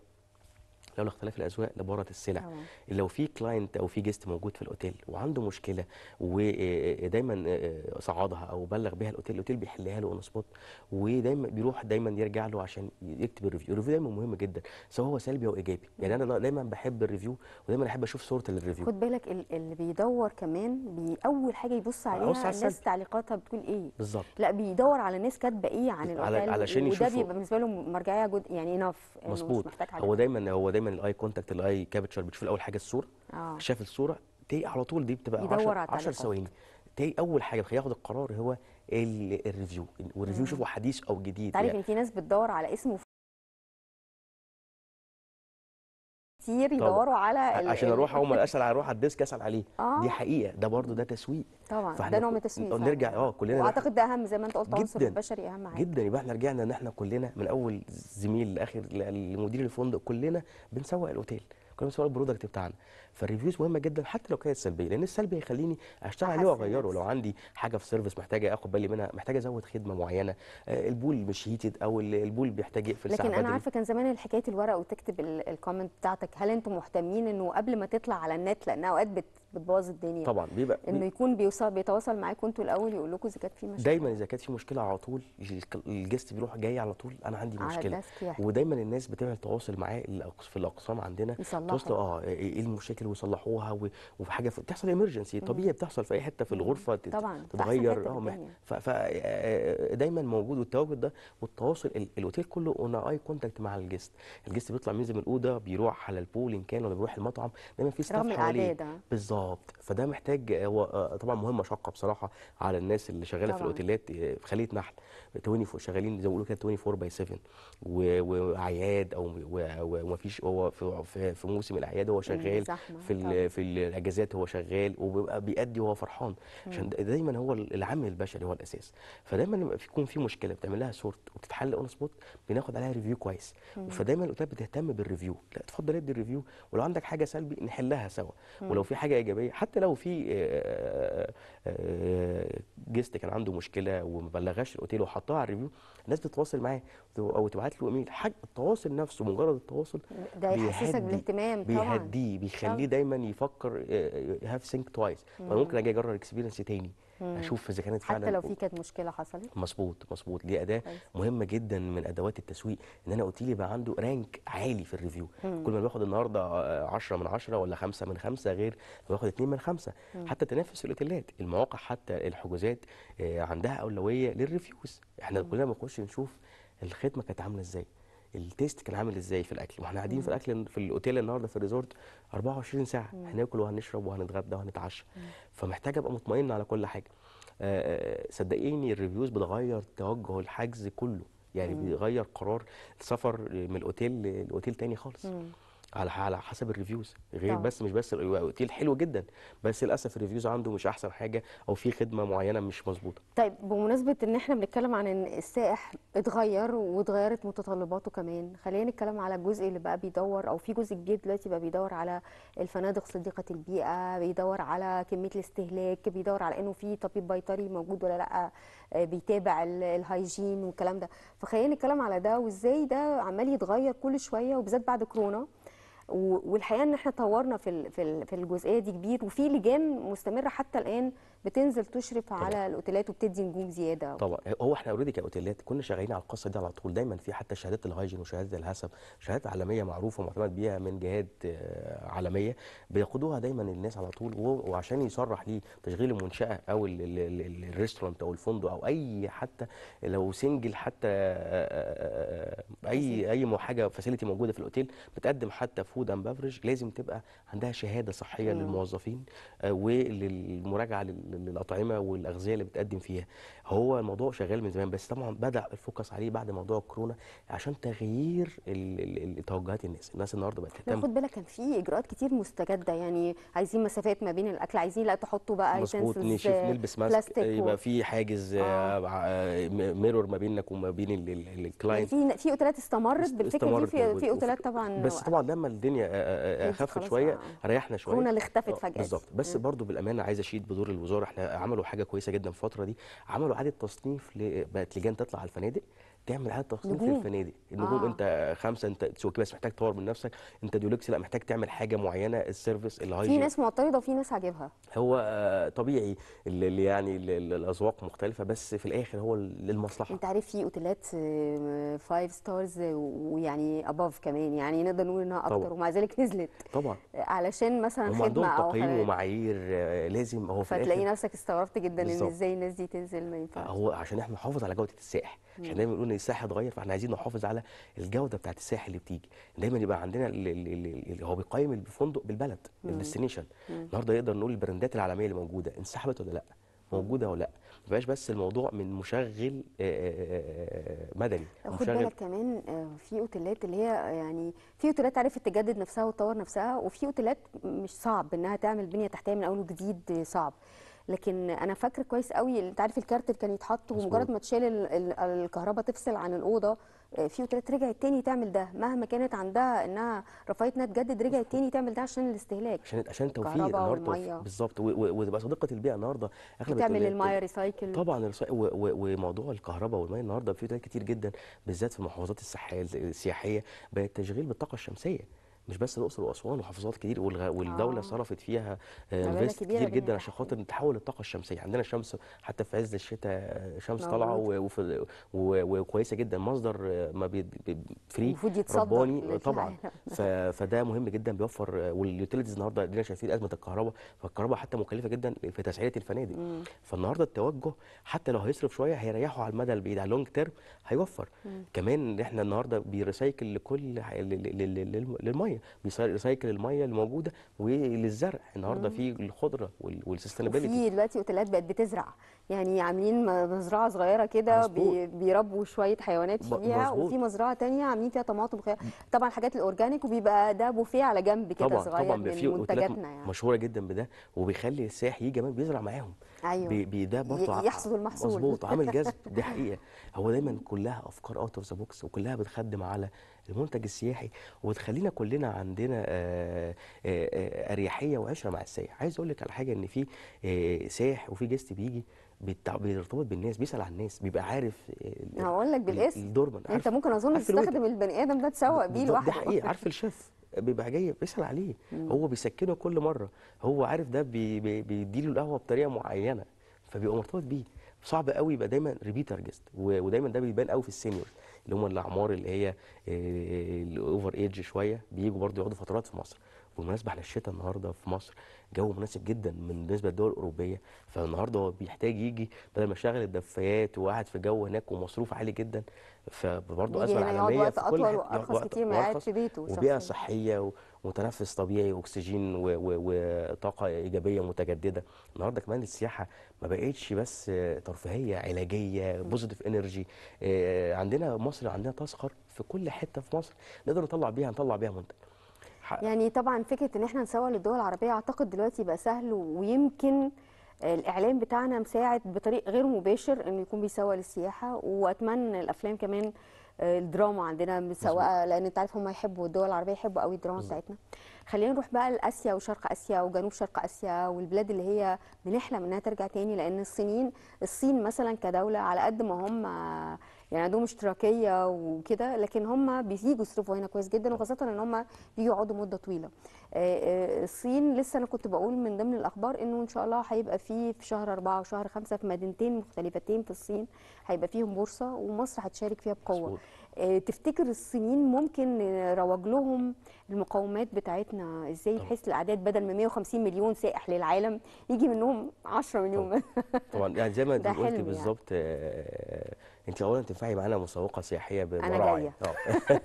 لو اختلاف الاذواق لبارت السلع أوه. لو في كلاينت او في جيست موجود في الاوتيل وعنده مشكله ودايما آه، آه، آه، صعدها او بلغ بها الاوتيل الاوتيل بيحلها له اون سبوت ودايما بيروح دايما يرجع له عشان يكتب الريفيو الريفيو دايما مهم جدا سواء هو سلبي او ايجابي يعني انا دايما بحب الريفيو ودايما احب اشوف صوره الريفيو خد بالك اللي بيدور كمان اول حاجه يبص عليها على الناس تعليقاتها بتقول ايه بالظبط لا بيدور على ناس كاتبه ايه عن الاوتيل علشان وده بيبقى بالنسبه له مرجعيه جد يعني انف يعني مظبوط هو دايما هو دايما دايما الاي كونتاكت الاي كابتشر بتشوف الاول حاجه الصوره آه. شاف الصوره تي على طول دي بتبقى 10 10 ثواني تي اول حاجه هياخد القرار هو الريفيو والريفيو يشوفه حديث او جديد تعرف يعني. ان في ناس بتدور على اسمه كتير يدوروا على عشان اروح هم ما اروح على الديسك اسال عليه آه. دي حقيقه ده برضه ده تسويق طبعا ده نوع من التسويق نرجع اه كلنا واعتقد ده اهم زي ما انت قلت عنصر البشري اهم حاجه جدا يبقى احنا رجعنا ان احنا كلنا من اول زميل لاخر لمدير الفندق كلنا بنسوق الاوتيل كلنا بنسوق البرودكت بتاعنا فالريفيوز مهمه جدا حتى لو كانت سلبيه لان السلبي هيخليني اشتغل عليه واغيره لو عندي حاجه في سيرفيس محتاجه اخد بالي منها محتاجه ازود خدمه معينه آه، البول مش هيتد او البول بيحتاج يقفل لكن انا عارفه كان زمان حكايه الورقه وتكتب الكومنت بتاعتك هل انتم مهتمين انه قبل ما تطلع على النت لان اوقات بتبوظ الدنيا طبعا بيبقى انه يكون بيوصل بيتواصل معاكم انتوا الاول يقول لكم اذا كانت في مشكله دايما اذا كانت في مشكله على طول الجست بيروح جاي على طول انا عندي مشكله يعني. ودايما الناس بتعمل تواصل معايا في الاقسام عندنا يصلحوا اه ايه, إيه المشكله مشاكل ويصلحوها وفي حاجه بتحصل ايمرجنسي طبيعي بتحصل في اي حته في الغرفه طبعا تتغير اه فدايما آه، آه، موجود والتواجد ده والتواصل الاوتيل كله اون اي كونتاكت مع الجست الجست بيطلع من الاوضه بيروح على البول ان كان ولا بيروح المطعم دايما في ستاف حواليه آه. بالظبط فده محتاج هو طبعا مهمه شاقه بصراحه على الناس اللي شغاله في الاوتيلات في خليه نحل 24 شغالين زي ما بيقولوا كده 24 باي 7 واعياد او ومفيش هو في في موسم الاعياد هو شغال صح. في في الاجازات هو شغال وبيبقى بيأدي وهو فرحان عشان دايما هو العامل البشري هو الاساس فدايما لما يكون في مشكله بتعمل لها سورت وبتتحل اون سبوت بناخد عليها ريفيو كويس فدايما الاوتيل بتهتم بالريفيو لا اتفضل ادي الريفيو ولو عندك حاجه سلبي نحلها سوا ولو في حاجه ايجابيه حتى لو في جيست آه، آه، آه، كان عنده مشكله وما بلغهاش الاوتيل وحطها على الريفيو الناس بتتواصل معاه او تبعت له ايميل حاجه التواصل نفسه مجرد التواصل ده يحسسك بالاهتمام طبعا بيهديه بيخليه بيخليه دايما يفكر هاف سينك توايس انا ممكن اجي اجرب الاكسبيرينس تاني اشوف اذا كانت فعلا حتى لو في كانت مشكله حصلت مظبوط مظبوط دي اداه مهمه جدا من ادوات التسويق ان انا اوتيلي بقى عنده رانك عالي في الريفيو مم. كل ما باخد النهارده 10 آه، من 10 ولا 5 من 5 غير باخد 2 من 5 مم. حتى تنافس الاوتيلات المواقع حتى الحجوزات آه، عندها اولويه للريفيوز احنا كلنا بنخش نشوف الخدمه كانت عامله ازاي التيست كان عامل ازاي في الاكل واحنا قاعدين في الاكل في الاوتيل النهارده في الريزورت 24 ساعه مم. هناكل وهنشرب وهنتغدى وهنتعشى فمحتاج ابقى مطمئن على كل حاجه آه، آه، صدقيني الريفيوز بتغير توجه الحجز كله يعني مم. بيغير قرار السفر من الاوتيل لاوتيل تاني خالص مم. على على حسب الريفيوز غير طبعا. بس مش بس الاي حلو الحلو جدا بس للاسف الريفيوز عنده مش احسن حاجه او في خدمه معينه مش مظبوطه طيب بمناسبه ان احنا بنتكلم عن ان السائح اتغير واتغيرت متطلباته كمان خلينا نتكلم على الجزء اللي بقى بيدور او في جزء جديد دلوقتي بقى بيدور على الفنادق صديقه البيئه بيدور على كميه الاستهلاك بيدور على انه في طبيب بيطري موجود ولا لا آه، بيتابع الهايجين والكلام ده فخلينا نتكلم على ده وازاي ده عمال يتغير كل شويه وبالذات بعد كورونا والحقيقه ان احنا طورنا في في الجزئيه دي كبير وفي لجان مستمره حتى الان بتنزل تشرف طبعا. على الاوتيلات وبتدي نجوم زياده طبعا هو احنا اوريدي كاوتيلات كنا شغالين على القصه دي على طول دايما في حتى شهادات الهايجين وشهادات الهسب شهادات عالميه معروفه ومعتمد بيها من جهات آه، عالميه بياخدوها دايما الناس على طول وعشان يصرح ليه تشغيل المنشاه او الريستورانت او الفندق او اي حتى لو سنجل حتى آه، آه، اي اي حاجه فاسيلتي موجوده في الاوتيل بتقدم حتى فود اند بافرج لازم تبقى عندها شهاده صحيه مم. للموظفين وللمراجعه لل للاطعمه والاغذيه اللي بتقدم فيها هو الموضوع شغال من زمان بس طبعا بدا الفوكس عليه بعد موضوع الكورونا عشان تغيير توجهات الناس الناس النهارده بقت تهتم خد بالك كان في اجراءات كتير مستجده يعني عايزين مسافات ما بين الاكل عايزين لا تحطوا بقى مظبوط نشوف آه، نلبس ماسك يبقى في حاجز آه. آه. آه، ميرور ما بينك وما بين الكلاينت في في اوتيلات استمرت بالفكره دي في اوتيلات طبعا بس طبعا لما الدنيا اخفت شويه ريحنا شويه كورونا اللي اختفت فجاه بالظبط بس برضو بالامانه عايز اشيد بدور الوزاره الدار احنا عملوا حاجه كويسه جدا في الفتره دي عملوا اعاده تصنيف بقت لجان تطلع على الفنادق تعمل اعاده تخصيص في الفنادق النجوم آه. انت خمسه انت سوكي بس محتاج تطور من نفسك انت ديولكس لا محتاج تعمل حاجه معينه السيرفيس الهاي في ناس معترضه وفي ناس عاجبها هو آه، طبيعي اللي يعني الاذواق مختلفه بس في الاخر هو للمصلحه انت عارف في اوتيلات 5 آه، ستارز آه، ويعني اباف كمان يعني نقدر نقول انها اكتر طبعا. ومع ذلك نزلت طبعا علشان مثلا خدمه عندهم تقييم ومعايير لازم هو في فتلاقي نفسك استغربت جدا بالزبط. ان ازاي الناس دي تنزل ما ينفعش هو عشان احنا نحافظ على جوده السائح عشان دايما بنقول ان الساحه اتغير فاحنا عايزين نحافظ على الجوده بتاعت السياح اللي بتيجي دايما يبقى عندنا اللي هو بيقيم الفندق بالبلد الديستنيشن النهارده نقدر نقول البراندات العالميه اللي موجوده انسحبت ولا لا موجوده ولا لا ما بقاش بس الموضوع من مشغل آه، آه، آه، مدني خد بالك كمان في اوتيلات اللي هي يعني في اوتيلات عرفت تجدد نفسها وتطور نفسها وفي اوتيلات مش صعب انها تعمل بنيه تحتيه من اول وجديد صعب لكن انا فاكره كويس قوي انت عارف الكارت اللي كان يتحط ومجرد ما تشيل الكهرباء تفصل عن الاوضه آه، في وتلات رجعت تاني تعمل ده مهما كانت عندها انها رفاهيه انها تجدد رجعت تاني تعمل ده عشان الاستهلاك عشان عشان توفير النهارده بالظبط وتبقى صديقه البيئه النهارده اغلب بتعمل المايه ريسايكل طبعا وموضوع الكهرباء والميه النهارده في وتلات كتير جدا بالذات في محافظات الساحل السياحيه بقت تشغيل بالطاقه الشمسيه مش بس الاقصر واسوان وحافظات كتير والدوله آه. صرفت فيها انفست آه، كتير جدا عشان خاطر تحول الطاقه الشمسيه عندنا شمس حتى في عز الشتاء آه، شمس طالعه وكويسه جدا مصدر آه، ما فري رباني طبعا *laughs* فده مهم جدا بيوفر واليوتيليتيز النهارده ادينا شايفين ازمه الكهرباء فالكهرباء حتى مكلفه جدا في تسعيره الفنادق فالنهارده التوجه حتى لو هيصرف شويه هيريحه على المدى البعيد على اللونج تيرم هيوفر مم. كمان احنا النهارده بيريسايكل لكل للميه الميه بيسايكل الميه اللي موجوده وللزرع النهارده في الخضره والسستينابيلتي في دلوقتي اوتيلات بقت بتزرع يعني عاملين مزرعه صغيره كده بيربوا شويه حيوانات فيها وفي مزرعه ثانيه عاملين فيها طماطم خيار طبعا حاجات الاورجانيك وبيبقى ده بوفيه على جنب كده صغير طبعا طبعا من منتجاتنا يعني مشهوره جدا بده وبيخلي السائح يجي كمان بيزرع معاهم ايوه بي ده برضه يحصد المحصول مظبوط عامل *laughs* جذب دي حقيقه هو دايما كلها افكار اوت اوف ذا بوكس وكلها بتخدم على المنتج السياحي وتخلينا كلنا عندنا آه، آه، آه، اريحيه وعشره مع السائح عايز اقول لك على حاجه ان في سائح وفي جيست بيجي بيرتبط بالناس بيسال عن الناس بيبقى عارف هقول لك بالاسم الدورمان انت ممكن اظن تستخدم البني ادم ده تسوق بيه لوحده ده حقيقه عارف *laughs* الشيف بيبقى جاي بيسال عليه مم. هو بيسكنه كل مره هو عارف ده بي بي بيديله القهوه بطريقه معينه فبيبقى مرتبط بيه صعب قوي يبقى دايما ريبيتر جست ودايما ده بيبان قوي في السينيور اللي هم الاعمار اللي هي آه، الاوفر ايدج شويه بييجوا برضه يقعدوا فترات في مصر بالمناسبه احنا الشتاء النهارده في مصر جو مناسب جدا بالنسبه للدول الاوروبيه فالنهارده هو بيحتاج يجي بدل ما يشغل الدفايات وقاعد في جو هناك ومصروف عالي جدا فبرضه ازمه عالميه في كل حته يقعد وقت كتير ما قاعد في بيته وبيئه صحيه ومتنفس طبيعي واكسجين وطاقه ايجابيه متجدده النهارده كمان السياحه ما بقتش بس ترفيهيه علاجيه بوزيتيف انرجي آه، عندنا مصر عندنا تذخر في كل حته في مصر نقدر نطلع بيها نطلع بيها منتج يعني طبعا فكره ان احنا نسوق للدول العربيه اعتقد دلوقتي بقى سهل ويمكن الاعلام بتاعنا مساعد بطريق غير مباشر انه يكون بيسوق للسياحه واتمنى الافلام كمان آه، الدراما عندنا متسوقه لان انت عارف هم يحبوا الدول العربيه يحبوا قوي الدراما بتاعتنا خلينا نروح بقى لاسيا وشرق اسيا وجنوب شرق اسيا والبلاد اللي هي بنحلم انها ترجع تاني لان الصينيين الصين مثلا كدوله على قد ما هم يعني عندهم اشتراكيه وكده لكن هم بييجوا يصرفوا هنا كويس جدا وخاصه ان هم يقعدوا مده طويله آه، آه، الصين لسه انا كنت بقول من ضمن الاخبار انه ان شاء الله هيبقى في في شهر أربعة وشهر خمسة في مدينتين مختلفتين في الصين هيبقى فيهم بورصه ومصر هتشارك فيها بقوه آه، تفتكر الصينيين ممكن نروج لهم المقاومات بتاعتنا ازاي بحيث الاعداد بدل ما 150 مليون سائح للعالم يجي منهم 10 مليون طبعا, طبعا يعني زي ما *laughs* انت قلتي يعني. بالظبط يعني. انت اولا تنفعي معانا مسوقه سياحيه بمراعي آه. *laughs*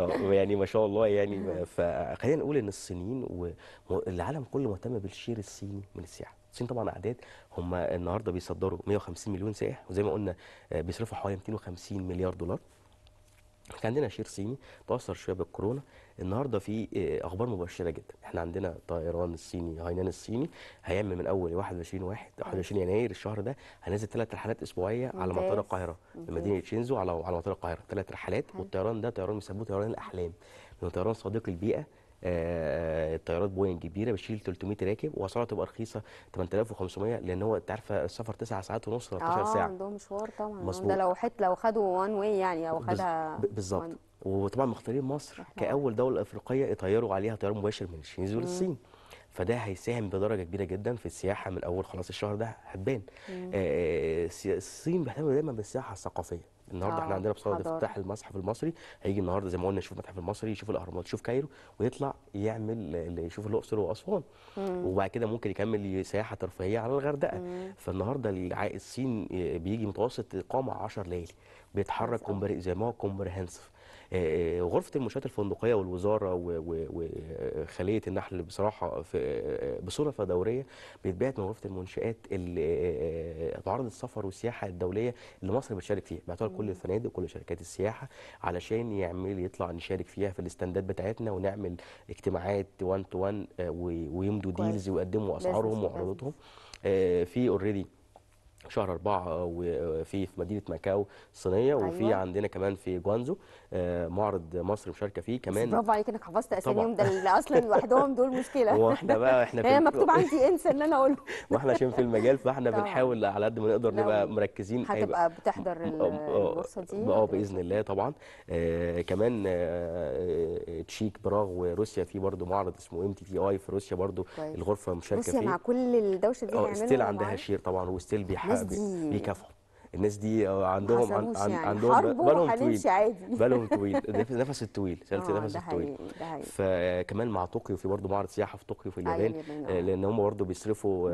اه يعني ما شاء الله يعني فخلينا نقول ان الصينيين والعالم كله مهتم بالشير الصيني من السياحه الصين طبعا اعداد هم النهارده بيصدروا 150 مليون سائح وزي ما قلنا آه، بيصرفوا حوالي 250 مليار دولار كان عندنا شير صيني تاثر شويه بالكورونا النهارده في آه، اخبار مبشره جدا احنا عندنا طيران الصيني هاينان الصيني هيعمل من اول 21 واحد 21 يناير الشهر ده هنزل ثلاث رحلات اسبوعيه على مطار القاهره في مدينه شينزو على على مطار القاهره ثلاث رحلات والطيران ده طيران بيسموه طيران الاحلام لانه طيران صديق للبيئه الطيارات آه، آه، بوينج كبيره بتشيل 300 راكب واسعارها تبقى رخيصه 8500 لان هو انت عارفه السفر 9 ساعات ونص 13 ساعه اه عندهم مشوار طبعا ده لو حت لو خدوا وان واي يعني او خدها بالظبط وطبعا مختارين مصر كاول دوله افريقيه يطيروا عليها طيار مباشر من الشينزو للصين فده هيساهم بدرجه كبيره جدا في السياحه من اول خلاص الشهر ده هتبان آه، الصين بتهتم دايما بالسياحه الثقافيه النهارده احنا آه، عندنا بصوره افتتاح المتحف المصري هيجي النهارده زي ما قلنا يشوف المتحف المصري يشوف الاهرامات يشوف كايرو ويطلع يعمل يشوف الاقصر واسوان وبعد كده ممكن يكمل سياحه ترفيهيه على الغردقه فالنهارده الصين آه، بيجي متوسط اقامه 10 ليالي بيتحرك زي ما هو هانسف آه، آه، غرفه المنشات الفندقيه والوزاره وخليه آه، النحل بصراحه في بصوره دوريه بيتبعت من غرفه المنشات اللي عرض السفر والسياحه الدوليه اللي مصر بتشارك فيها بعتها لكل الفنادق وكل شركات السياحه علشان يعمل يطلع نشارك فيها في الاستندات بتاعتنا ونعمل اجتماعات 1 تو 1 ويمدوا ديلز ويقدموا اسعارهم وعروضهم في اوريدي شهر أربعة آه، وفي آه، في مدينة ماكاو الصينية أيوة. وفي عندنا كمان في جوانزو آه، معرض مصر مشاركة فيه كمان برافو عليك إنك حفظت أساميهم ده اللي أصلا لوحدهم دول مشكلة واحنا بقى احنا في مكتوب عندي انسى إن أنا أقوله *laughs* واحنا عشان في المجال فاحنا بنحاول على قد ما نقدر نبقى مركزين أيوة. هتبقى بتحضر البورصة دي اه بإذن الله طبعا كمان تشيك براغ وروسيا في برضه معرض اسمه ام تي تي اي في روسيا برضه الغرفه مشاركه فيه روسيا مع كل الدوشه دي اه ستيل عندها شير طبعا وستيل بيحاول Mais careful. الناس دي عندهم عن عن يعني. عندهم *laughs* بالهم طويل بالهم طويل نفس الطويل سالت آه، نفس الطويل فكمان مع طوكيو في برضه معرض سياحه في طوكيو في اليابان أيوة، آه، لان هم برضه بيصرفوا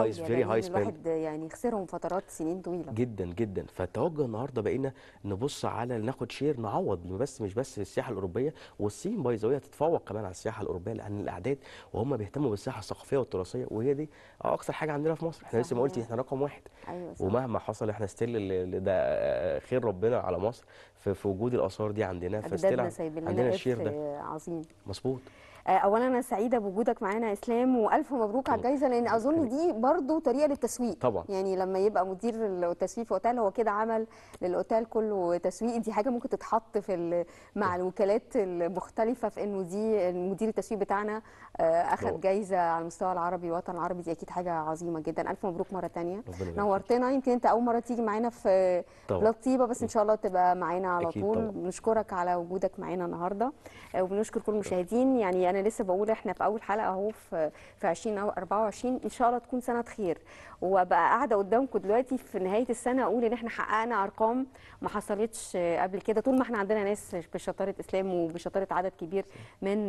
هاي فيري هاي سبيند الواحد يعني خسرهم فترات سنين طويله جدا جدا فالتوجه النهارده بقينا نبص على ناخد شير نعوض بس مش بس السياحه الاوروبيه والصين باي ذا تتفوق كمان على السياحه الاوروبيه لان الاعداد وهم بيهتموا بالسياحه الثقافيه والتراثيه وهي دي اكثر حاجه عندنا في مصر احنا لسه ما قلتي احنا رقم واحد أيوة ومهما حصل احنا ستيل اللي ده خير ربنا على مصر في, في وجود الاثار دي عندنا فستيل عندنا الشير ده عظيم مظبوط آه، اولا انا سعيده بوجودك معانا اسلام والف مبروك على الجائزه لان اظن دي برضو طريقه للتسويق طبعا يعني لما يبقى مدير التسويق في اوتيل هو كده عمل للاوتيل كله تسويق دي حاجه ممكن تتحط في مع الوكالات المختلفه في انه دي مدير التسويق بتاعنا آه، اخذ جائزه على المستوى العربي والوطن العربي دي اكيد حاجه عظيمه جدا الف مبروك مره ثانيه نورتنا يمكن انت اول مره تيجي معانا في لطيبه طيبه بس ان شاء الله تبقى معانا على طول بنشكرك على وجودك معانا النهارده آه، وبنشكر كل المشاهدين يعني انا لسه بقول احنا في اول حلقه اهو في في 20 او 24 ان شاء الله تكون سنه خير وبقى قاعده قدامكم دلوقتي في نهايه السنه اقول ان احنا حققنا ارقام ما حصلتش قبل كده طول ما احنا عندنا ناس بشطاره اسلام وبشطاره عدد كبير من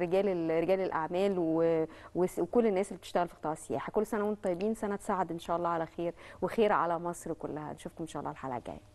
رجال رجال الاعمال وكل الناس اللي بتشتغل في قطاع السياحه كل سنه وانتم طيبين سنه تسعد ان شاء الله على خير وخير على مصر كلها نشوفكم ان شاء الله الحلقه الجايه